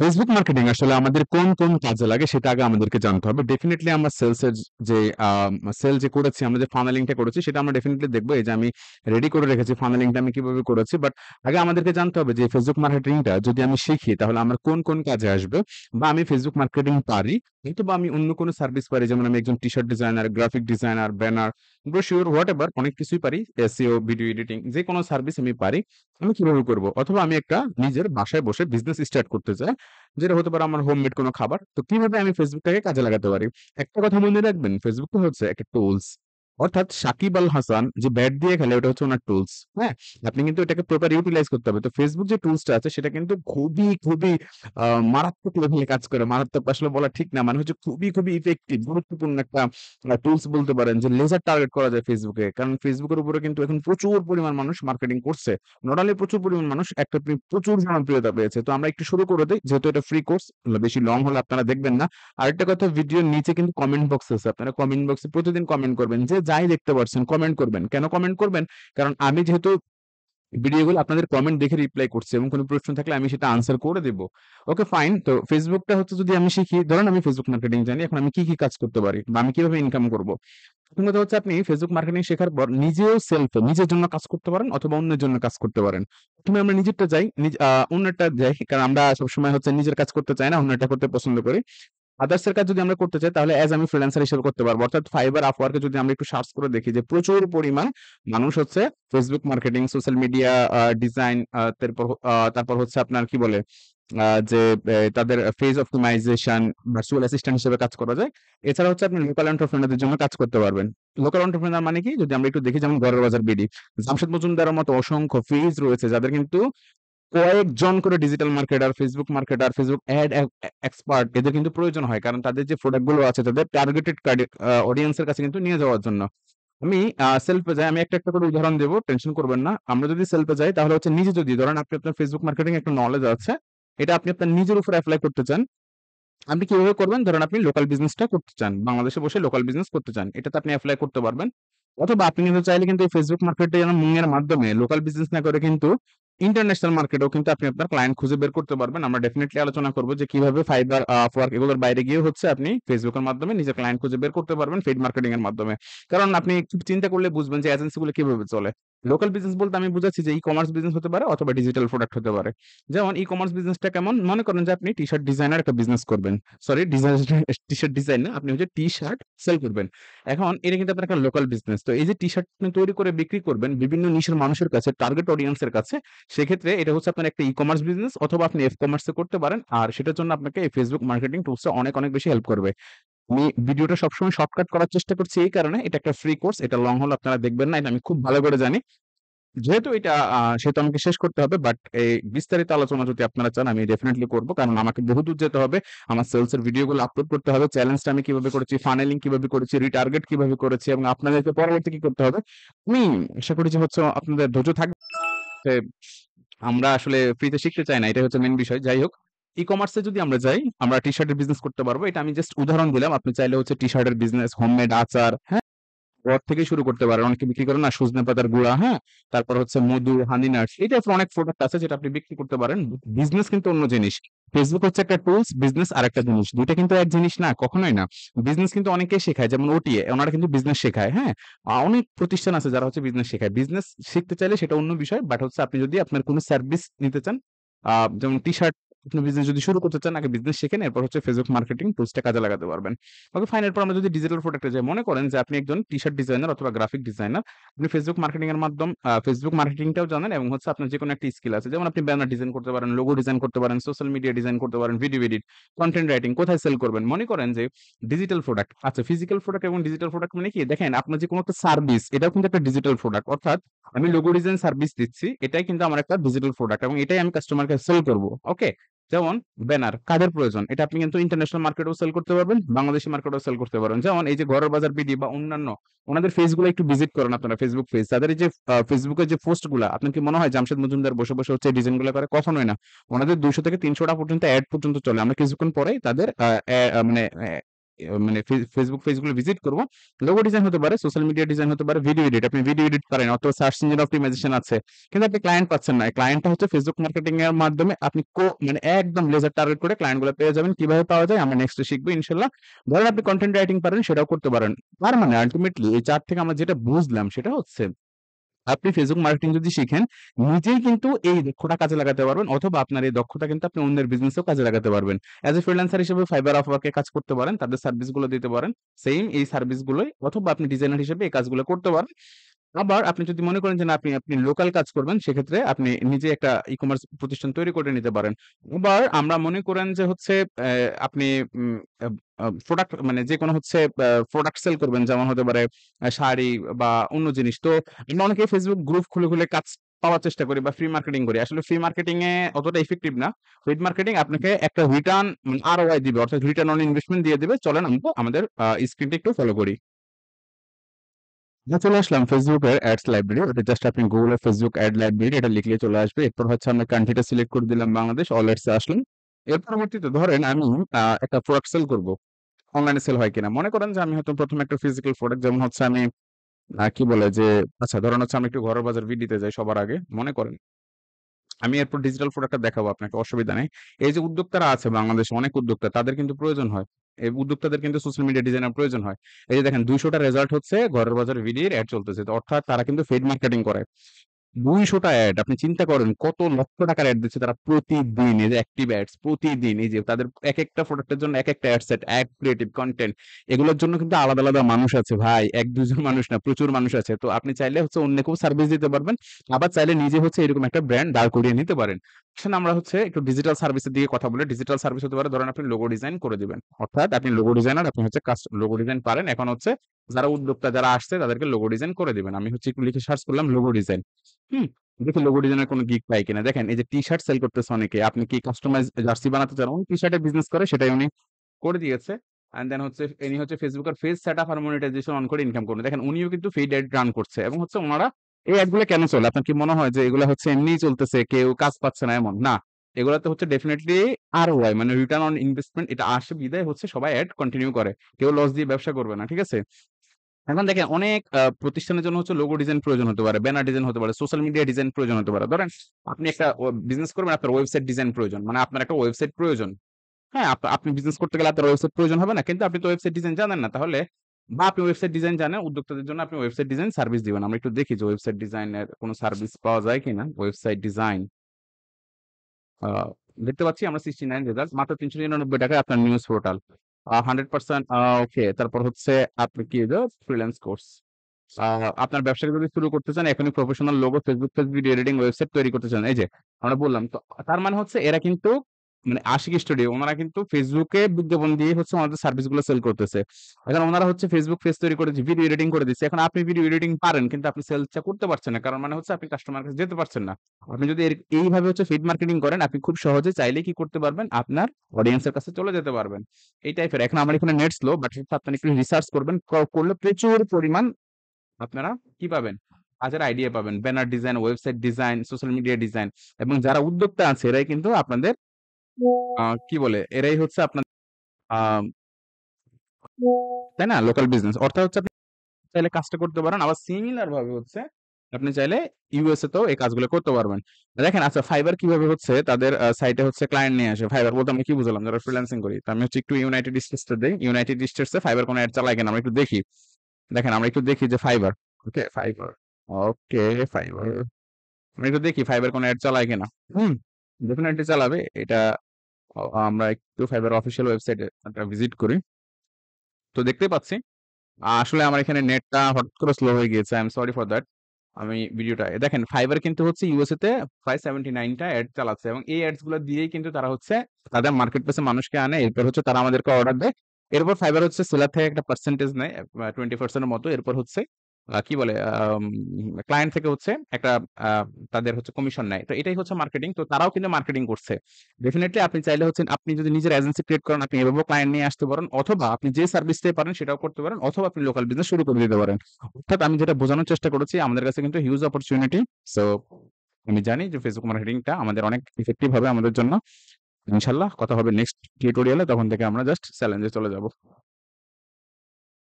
Facebook marketing আসলে আমাদের কোন কোন কাজে লাগে সেটা আগে আমাদেরকে জানতে হবে ডেফিনেটলি আমরা সেলসের যে সেল যে করেছি আমরা যে ফানালিংটা করেছি সেটা আমরা ডেফিনেটলি দেখবো এই যে আমি রেডি করে রেখেছি ফানালিংটা আমি কিভাবে করেছি বাট আগে আমাদেরকে জানতে হবে যে ফেসবুক মার্কেটিংটা যদি আমি শিখি তাহলে আমার কোন কোন কাজে আসবে বা আমি ফেসবুক মার্কেটিং পারি এটা বা আমি অন্য কোনো সার্ভিস পারি যেমন আমি একজন T shirt designer graphic designer banner brochure whatever অনেক কিছুই পারি এসিও ভিডিও এডিটিং যে কোনো সার্ভিস আমি পারি আমি কিভাবে করব অথবা আমি একটা নিজের বাসায় বসে বিজনেস স্টার্ট করতে চাই যেটা হতে পারে আমার হোমমেড কোনো খাবার তো কিভাবে আমি ফেসবুকটাকে কাজে লাগাতে পারি একটা কথা মনে রাখবেন ফেসবুক হচ্ছে একটা টুলস অর্থাৎ সাকিব আল হাসান যে ব্যাট দিয়ে খেলে ওটা হচ্ছে ওনার টুলস হ্যাঁ আপনি কিন্তু এটাকে প্রপার ইউটিলাইজ করতে হবে তো ফেসবুক যে টুলসটা আছে সেটা কিন্তু খুবই খুবই মারাত্মক লেভেলে কাজ করে মারাত্মক আসলে বলা ঠিক না মানে হচ্ছে খুবই খুবই ইফেক্টিভ গুরুত্বপূর্ণ একটা টুলস বলতে পারেন যে লেজার টার্গেট করা যায় ফেসবুকে কারণ ফেসবুকের উপরে কিন্তু এখন প্রচুর পরিমাণ মানুষ মার্কেটিং করছে নট অনলি প্রচুর পরিমাণ মানুষ একটা প্রচুর জনপ্রিয়তা পেয়েছে তো আমরা একটু শুরু করে দিই যেহেতু এটা ফ্রি কোর্স বেশি লং হলে আপনারা দেখবেন না আরেকটা কথা ভিডিও নিচে কিন্তু কমেন্ট বক্স আছে আপনারা কমেন্ট বক্সে প্রতিদিন কমেন্ট করবেন যে যাই দেখতে পারছেন কমেন্ট করবেন কেন কমেন্ট করবেন কারণ আমি যেহেতু ভিডিওগুলো আপনাদের কমেন্ট দেখে রিপ্লাই করছি এবং কোনো প্রশ্ন থাকলে আমি সেটা আনসার করে দেবো ওকে ফাইন তো ফেসবুকটা হচ্ছে যদি আমি শিখি ধরেন আমি ফেসবুক মার্কেটিং জানি এখন আমি কি কি কাজ করতে পারি বা আমি কিভাবে ইনকাম করবো প্রথম কথা হচ্ছে আপনি ফেসবুক মার্কেটিং শেখার পর নিজেও সেলফ নিজের জন্য কাজ করতে পারেন অথবা অন্যের জন্য কাজ করতে পারেন প্রথমে আমরা নিজেরটা যাই অন্যটা যাই কারণ আমরা সবসময় হচ্ছে নিজের কাজ করতে চাই না অন্যটা করতে পছন্দ করি আদার্স এর কাজ যদি আমরা করতে চাই তাহলে অ্যাজ আমি ফ্রিল্যান্সার হিসেবে করতে পারবো অর্থাৎ ফাইবার আপওয়ার্কে যদি আমরা একটু সার্চ করে দেখি যে প্রচুর পরিমাণ মানুষ হচ্ছে Facebook marketing social media design তারপর তারপর হচ্ছে আপনার কি বলে যে তাদের ফেজ অপটিমাইজেশন ভার্চুয়াল অ্যাসিস্ট্যান্ট হিসেবে কাজ করা যায় এছাড়া হচ্ছে আপনি লোকাল এন্টারপ্রেনারদের জন্য কাজ করতে পারবেন লোকাল এন্টারপ্রেনার মানে কি যদি আমরা একটু দেখি যেমন ঘরের বাজার বিডি জামশেদ মজুমদারের মতো অসংখ্য ফিজ রয়েছে যাদের কিন্তু কয়েকজন করে digital marketer Facebook marketer Facebook ad expert এদের কিন্তু প্রয়োজন হয় কারণ তাদের যে প্রোডাক্টগুলো আছে তাদের টার্গেটেড অডিয়েন্সের কাছে কিন্তু নিয়ে যাওয়ার জন্য আমি সেলফে যাই আমি একটা একটা করে উদাহরণ দেবো টেনশন করবেন না আমরা যদি সেলফে যাই তাহলে হচ্ছে নিজে যদি ধরেন আপনি আপনার ফেসবুক মার্কেটিং একটা নলেজ আছে এটা আপনি আপনার নিজের উপর অ্যাপ্লাই করতে চান আপনি কিভাবে করবেন ধরেন আপনি লোকাল বিজনেসটা করতে চান বাংলাদেশে বসে লোকাল বিজনেস করতে চান এটা তো আপনি অ্যাপ্লাই করতে পারবেন অথবা আপনি কিন্তু চাইলে কিন্তু ফেসবুক যেন মুঙের মাধ্যমে লোকাল বিজনেস না করে কিন্তু ইন্টারন্যাশনাল মার্কেটেও কিন্তু আপনি আপনার ক্লায়েন্ট খুঁজে বের করতে পারবেন আমরা ডেফিনেটলি আলোচনা করবো যে কিভাবে ফাইবার আপওয়ার্ক এগুলোর বাইরে গিয়ে হচ্ছে আপনি ফেসবুকের মাধ্যমে নিজের ক্লায়েন্ট খুঁজে বের করতে পারবেন ফেড মার্কেটিং এর মাধ্যমে কারণ আপনি একটু চিন্তা করলে বুঝবেন যে এজেন্সিগুলো কিভাবে চলে লোকাল বিজনেস বলতে আমি বুঝাচ্ছি যে ই কমার্স বিজনেস হতে পারে অথবা ডিজিটাল প্রোডাক্ট হতে পারে যেমন ই কমার্স বিজনেসটা কেমন মনে করেন যে আপনি টি শার্ট ডিজাইনার একটা বিজনেস করবেন সরি টি শার্ট ডিজাইন না আপনি হচ্ছে টি শার্ট সেল করবেন এখন এটা কিন্তু আপনার একটা লোকাল বিজনেস তো এই যে টি শার্ট আপনি তৈরি করে বিক্রি করবেন বিভিন্ন নিশের মানুষের কাছে টার্গেট অডিয়েন্সের কাছে সেক্ষেত্রে এটা হচ্ছে আপনার একটা ই কমার্স বিজনেস অথবা আপনি এফ কমার্সে করতে পারেন আর সেটার জন্য আপনাকে ফেসবুক মার্কেটিং টুলসটা অনেক অনেক বেশি হেল্প করবে আমি ভিডিওটা সবসময় শর্টকাট করার চেষ্টা করছি এই কারণে এটা একটা ফ্রি কোর্স এটা লং হল আপনারা দেখবেন না এটা আমি খুব ভালো করে জানি যেহেতু এটা সেহেতু আমাকে শেষ করতে হবে বাট এই বিস্তারিত আলোচনা যদি আপনারা চান আমি ডেফিনেটলি করবো কারণ আমাকে দূর যেতে হবে আমার সেলস এর ভিডিওগুলো আপলোড করতে হবে চ্যালেঞ্জটা আমি কিভাবে করেছি ফানেলিং কিভাবে করেছি রিটার্গেট কিভাবে করেছি এবং আপনাদেরকে পরবর্তী কি করতে হবে আমি আশা করি যে হচ্ছে আপনাদের ধৈর্য থাকবে আমরা আসলে ফ্রিতে শিখতে চাই না এটা হচ্ছে মেন বিষয় যাই হোক ই কমার্সে যদি আমরা যাই আমরা টি শার্টের বিজনেস করতে পারবো এটা আমি জাস্ট উদাহরণ দিলাম আপনি চাইলে হচ্ছে টি শার্টের বিজনেস হোমমেড আচার হ্যাঁ ঘর থেকে শুরু করতে পারেন অনেকে বিক্রি করেন না সজনে পাতার গুঁড়া হ্যাঁ তারপর হচ্ছে মধু হানি নাটস এই টাইপের অনেক প্রোডাক্ট আছে যেটা আপনি বিক্রি করতে পারেন বিজনেস কিন্তু অন্য জিনিস ফেসবুক হচ্ছে একটা টুলস বিজনেস আর একটা জিনিস দুইটা কিন্তু এক জিনিস না কখনোই না বিজনেস কিন্তু অনেকে শেখায় যেমন ওটিএ ওনারা কিন্তু বিজনেস শেখায় হ্যাঁ অনেক প্রতিষ্ঠান আছে যারা হচ্ছে বিজনেস শেখায় বিজনেস শিখতে চাইলে সেটা অন্য বিষয় বাট হচ্ছে আপনি যদি আপনার কোনো সার্ভিস নিতে চান যেমন টি শার্ট আপনি বিজনেস যদি শুরু করতে চান আগে বিজনেস শেখেন এরপর হচ্ছে ফেসবুক মার্কেটিং টুলসটা কাজে লাগাতে পারবেন ওকে ফাইন এরপর আমরা যদি ডিজিটাল প্রোডাক্টে যাই মনে করেন যে আপনি একজন টি শার্ট ডিজাইনার অথবা গ্রাফিক ডিজাইনার আপনি ফেসবুক মার্কেটিং এর মাধ্যম ফেসবুক মার্কেটিংটাও জানেন এবং হচ্ছে আপনার যে কোনো একটা স্কিল আছে যেমন আপনি ব্যানার ডিজাইন করতে পারেন লোগো ডিজাইন করতে পারেন সোশ্যাল মিডিয়া ডিজাইন করতে পারেন ভিডিও এডিট কন্টেন্ট রাইটিং কোথায় সেল করবেন মনে করেন যে ডিজিটাল প্রোডাক্ট আচ্ছা ফিজিক্যাল প্রোডাক্ট এবং ডিজিটাল প্রোডাক্ট মানে কি দেখেন আপনার যে কোনো একটা সার্ভিস এটাও কিন্তু একটা ডিজিটাল প্রোডাক্ট অর্থাৎ আমি লোগো ডিজাইন সার্ভিস দিচ্ছি এটাই কিন্তু আমার একটা ডিজিটাল প্রোডাক্ট এবং এটাই আমি কাস্টমারকে সেল করবো ওকে যেমন ব্যানার কাদের প্রয়োজন এটা আপনি কিন্তু ইন্টারন্যাশনাল মার্কেটেও সেল করতে পারবেন বাংলাদেশি মার্কেটেও সেল করতে পারবেন যেমন এই যে ঘরের বাজার বিডি বা অন্যান্য ওনাদের ফেসগুলো একটু ভিজিট করেন আপনারা ফেসবুক পেজ তাদের যে ফেসবুকের যে পোস্টগুলো আপনার কি মনে হয় জামশেদ মজুমদার বসে বসে হচ্ছে ডিজাইনগুলো করে কখনোই না ওনাদের দুইশো থেকে তিনশোটা পর্যন্ত অ্যাড পর্যন্ত চলে আমরা কিছুক্ষণ পরে তাদের মানে মানে ফেসবুক পেজগুলো ভিজিট করবো লোগো ডিজাইন হতে পারে সোশ্যাল মিডিয়া ডিজাইন হতে পারে ভিডিও এডিট আপনি ভিডিও এডিট করেন অথবা সার্চ ইঞ্জিন অপটিমাইজেশন আছে কিন্তু আপনি ক্লায়েন্ট পাচ্ছেন না ক্লায়েন্টটা হচ্ছে ফেসবুক মার্কেটিং এর মাধ্যমে আপনি কো মানে একদম লেজার টার্গেট করে ক্লায়েন্টগুলো পেয়ে যাবেন কিভাবে পাওয়া যায় আমরা নেক্সট শিখবো ইনশাল্লাহ ধরেন আপনি কন্টেন্ট রাইটিং পারেন সেটাও করতে পারেন তার মানে আলটিমেটলি এই চার থেকে আমরা যেটা বুঝলাম সেটা হচ্ছে আপনি ফেসবুক মার্কেটিং যদি শিখেন নিজেই কিন্তু এই দক্ষতা কাজে লাগাতে পারবেন অথবা আপনার এই দক্ষতা কিন্তু আপনি অন্যের বিজনেসেও কাজে লাগাতে পারবেন অ্যাজ এ ফ্রিল্যান্সার হিসেবে ফাইবার অফ ওয়ার্কে কাজ করতে পারেন তাদের সার্ভিসগুলো দিতে পারেন সেম এই সার্ভিসগুলোই অথবা আপনি ডিজাইনার হিসেবে এই কাজগুলো করতে পারেন আবার আপনি যদি মনে করেন যে না আপনি আপনি লোকাল কাজ করবেন সেক্ষেত্রে আপনি নিজে একটা ই কমার্স প্রতিষ্ঠান তৈরি করে নিতে পারেন আবার আমরা মনে করেন যে হচ্ছে আপনি প্রোডাক্ট মানে যে কোনো হচ্ছে প্রোডাক্ট সেল করবেন যেমন হতে পারে শাড়ি বা অন্য জিনিস তো আমরা অনেকে ফেসবুক গ্রুপ খুলে খুলে কাজ পাওয়ার চেষ্টা করি বা ফ্রি মার্কেটিং করি আসলে ফ্রি মার্কেটিং এ অতটা ইফেক্টিভ না ফ্রিড মার্কেটিং আপনাকে একটা রিটার্ন আর ওয়াই দিবে অর্থাৎ রিটার্ন অন ইনভেস্টমেন্ট দিয়ে দেবে চলেন আমরা আমাদের স্ক্রিনটা একটু ফলো করি চলে আসলাম ফেসবুকের অ্যাডস লাইব্রেরি ওটা জাস্ট আপনি গুগলে ফেসবুক অ্যাড লাইব্রেরি এটা লিখলে চলে আসবে এরপর হচ্ছে আমরা কান্ট্রিটা সিলেক্ট করে দিলাম বাংলাদেশ অল আসলাম এর পরবর্তীতে ধরেন আমি একটা প্রোডাক্ট সেল করবো অনলাইনে সেল হয় কিনা মনে করেন যে আমি হয়তো প্রথমে একটা ফিজিক্যাল প্রোডাক্ট যেমন হচ্ছে আমি কি বলে যে আচ্ছা ধরেন হচ্ছে আমি একটু ঘরের বাজার ভিডিতে যাই সবার আগে মনে করেন আমি এরপর ডিজিটাল প্রোডাক্টটা দেখাবো আপনাকে অসুবিধা নেই এই যে উদ্যোক্তারা আছে বাংলাদেশে অনেক উদ্যোক্তা তাদের কিন্তু প্রয়োজন হয় উদ্যোক্তাদের কিন্তু সোশ্যাল মিডিয়া ডিজাইনার প্রয়োজন হয় এই যে দেখেন দুইশোটা রেজাল্ট হচ্ছে ঘরের বাজার ভিডিওর অ্যাড চলতেছে অর্থাৎ তারা কিন্তু ফেড মার্কেটিং করে দুইশোটা অ্যাড আপনি চিন্তা করেন কত লক্ষ টাকার অ্যাড দিচ্ছে তারা প্রতিদিন এই যে অ্যাক্টিভ অ্যাডস প্রতিদিন এই যে তাদের এক একটা প্রোডাক্টের জন্য এক একটা ad set ad creative content এগুলোর জন্য কিন্তু আলাদা আলাদা মানুষ আছে ভাই এক দুজন মানুষ না প্রচুর মানুষ আছে তো আপনি চাইলে হচ্ছে অন্য কেউ সার্ভিস দিতে পারবেন আবার চাইলে নিজে হচ্ছে এরকম একটা ব্র্যান্ড দাঁড় করিয়ে নিতে পারেন আসলে আমরা হচ্ছে একটু ডিজিটাল সার্ভিসের দিকে কথা বলে ডিজিটাল সার্ভিস হতে পারে ধরেন আপনি লোগো ডিজাইন করে দিবেন অর্থাৎ আপনি লোগো ডিজাইনার আপনি হচ্ছে লোগো ডিজাইন পারেন এখন হচ্ছে যারা উদ্যোক্তা যারা আসছে তাদেরকে লোগো ডিজাইন করে দিবেন আমি হচ্ছে একটু লিখে সার্চ করলাম লোগো ডিজাইন দেখুন লোগো ডিজাইনের কোনো গিক পাই কিনা। দেখেন এই যে টি-শার্ট সেল করতেছে অনেকে। আপনি কি কাস্টমাইজ জার্সি বানাতে চান? উনি টি-শার্টের বিজনেস করে সেটাই উনি করে দিয়েছে। অ্যান্ড দেন হচ্ছে ইনি হচ্ছে ফেসবুকের ফেস সেট আপ আর মনিটাইজেশন অন করে ইনকাম করবে। দেখেন উনিও কিন্তু ফিড অ্যাড রান করছে এবং হচ্ছে ওনারা এই অ্যাডগুলো কেন চলে? আপনার কি মনে হয় যে এগুলো হচ্ছে এমনিই চলতেছে কেউ কাজ পাচ্ছে না এমন? না। এগুলাতে হচ্ছে ডেফিনেটলি আর ওয়াই মানে রিটার্ন অন ইনভেস্টমেন্ট এটা আসে বিদায় হচ্ছে সবাই অ্যাড কন্টিনিউ করে। কেউ লস দিয়ে ব্যবসা করবে না। ঠিক আছে? এখন দেখেন অনেক প্রতিষ্ঠানের জন্য হচ্ছে লোগো ডিজাইন প্রয়োজন হতে পারে ব্যানার ডিজাইন হতে পারে সোশ্যাল মিডিয়া ডিজাইন প্রয়োজন হতে পারে ধরেন আপনি একটা বিজনেস করবেন আপনার ওয়েবসাইট ডিজাইন প্রয়োজন মানে আপনার একটা ওয়েবসাইট প্রয়োজন হ্যাঁ আপনি বিজনেস করতে গেলে আপনার ওয়েবসাইট প্রয়োজন হবে না কিন্তু আপনি তো ওয়েবসাইট ডিজাইন জানেন না তাহলে বা আপনি ওয়েবসাইট ডিজাইন জানেন উদ্যোক্তাদের জন্য আপনি ওয়েবসাইট ডিজাইন সার্ভিস দিবেন আমরা একটু দেখি যে ওয়েবসাইট ডিজাইনের কোনো সার্ভিস পাওয়া যায় কিনা ওয়েবসাইট ডিজাইন দেখতে পাচ্ছি আমরা সিক্সটি নাইন রেজাল্ট মাত্র তিনশো নিরানব্বই টাকায় আপনার news portal hundred percent okay তারপর হচ্ছে আপনি কি ফ্রিল্যান্স কোর্স আপনার ব্যবসাকে যদি শুরু করতে চান এখনই professional logo Facebook page editing website তৈরি করতে চান এই যে আমরা বললাম তো তার মানে হচ্ছে এরা কিন্তু মানে আশিক স্টুডিও ওনারা কিন্তু ফেসবুকে বিজ্ঞাপন দিয়ে হচ্ছে ওনাদের সার্ভিসগুলো সেল করতেছে এখন ওনারা হচ্ছে ফেসবুক পেজ তৈরি করে ভিডিও এডিটিং করে দিচ্ছে এখন আপনি ভিডিও এডিটিং পারেন কিন্তু আপনি সেলসটা করতে পারছেন না কারণ মানে হচ্ছে আপনি কাস্টমার কাছে যেতে পারছেন না আপনি যদি এইভাবে হচ্ছে ফিড মার্কেটিং করেন আপনি খুব সহজে চাইলে কি করতে পারবেন আপনার অডিয়েন্সের কাছে চলে যেতে পারবেন এই টাইপের এখন আমার এখানে নেট স্লো বাট আপনি একটু রিসার্চ করবেন করলে প্রচুর পরিমাণ আপনারা কি পাবেন আজের আইডিয়া পাবেন banner design website design social media design এবং যারা উদ্যোক্তা আছে এরাই কিন্তু আপনাদের কি বলে এরাই হচ্ছে আপনার তাই না লোকাল বিজনেস অর্থাৎ হচ্ছে আপনি চাইলে কাজটা করতে পারেন আবার সিমিলার ভাবে হচ্ছে আপনি চাইলে ইউএসএ তো এই কাজগুলো করতে পারবেন দেখেন আচ্ছা ফাইবার কিভাবে হচ্ছে তাদের সাইটে হচ্ছে ক্লায়েন্ট নিয়ে আসে ফাইবার বলতে আমি কি বুঝলাম যারা ফ্রিল্যান্সিং করি তো আমি হচ্ছে একটু ইউনাইটেড স্টেটসে দেই ইউনাইটেড স্টেটসে ফাইবার কোনো অ্যাড চালাই কেন আমরা একটু দেখি দেখেন আমরা একটু দেখি যে Fiverr okay Fiverr okay Fiverr আমি একটু দেখি ফাইবার কোনো অ্যাড চালাই কিনা হুম ডেফিনেটলি চালাবে এটা আমরা একটু ফাইবার অফিসিয়াল ওয়েবসাইটে একটা ভিজিট করি তো দেখতে পাচ্ছি আসলে আমার এখানে নেটটা হঠাৎ করে স্লো হয়ে গিয়েছে I am sorry for that আমি ভিডিওটা দেখেন ফাইবার কিন্তু হচ্ছে ইউএসএ তে প্রায় সেভেন্টি নাইনটা অ্যাড চালাচ্ছে এবং এই অ্যাডস গুলো দিয়েই কিন্তু তারা হচ্ছে তাদের মার্কেট প্লেসে মানুষকে আনে এরপর হচ্ছে তারা আমাদেরকে অর্ডার দেয় এরপর ফাইবার হচ্ছে সেলার থেকে একটা পার্সেন্টেজ নেয় টোয়েন্টি পার্সেন্টের মতো এরপর হচ্ছে কি বলে ক্লায়েন্ট থেকে হচ্ছে একটা তাদের হচ্ছে কমিশন নেয় তো এটাই হচ্ছে মার্কেটিং তো তারাও কিন্তু মার্কেটিং করছে ডেফিনেটলি আপনি চাইলে হচ্ছে আপনি যদি নিজের এজেন্সি ক্রিয়েট করেন আপনি এভাবে ক্লায়েন্ট নিয়ে আসতে পারেন অথবা আপনি যে সার্ভিস সার্ভিসটাই পারেন সেটাও করতে পারেন অথবা আপনি লোকাল বিজনেস শুরু করে দিতে পারেন অর্থাৎ আমি যেটা বোঝানোর চেষ্টা করেছি আমাদের কাছে কিন্তু হিউজ অপরচুনিটি সো আমি জানি যে ফেসবুক মার্কেটিংটা আমাদের অনেক ইফেক্টিভ হবে আমাদের জন্য ইনশাল্লাহ কথা হবে নেক্সট টিউটোরিয়ালে তখন থেকে আমরা জাস্ট চ্যালেঞ্জে চলে যাব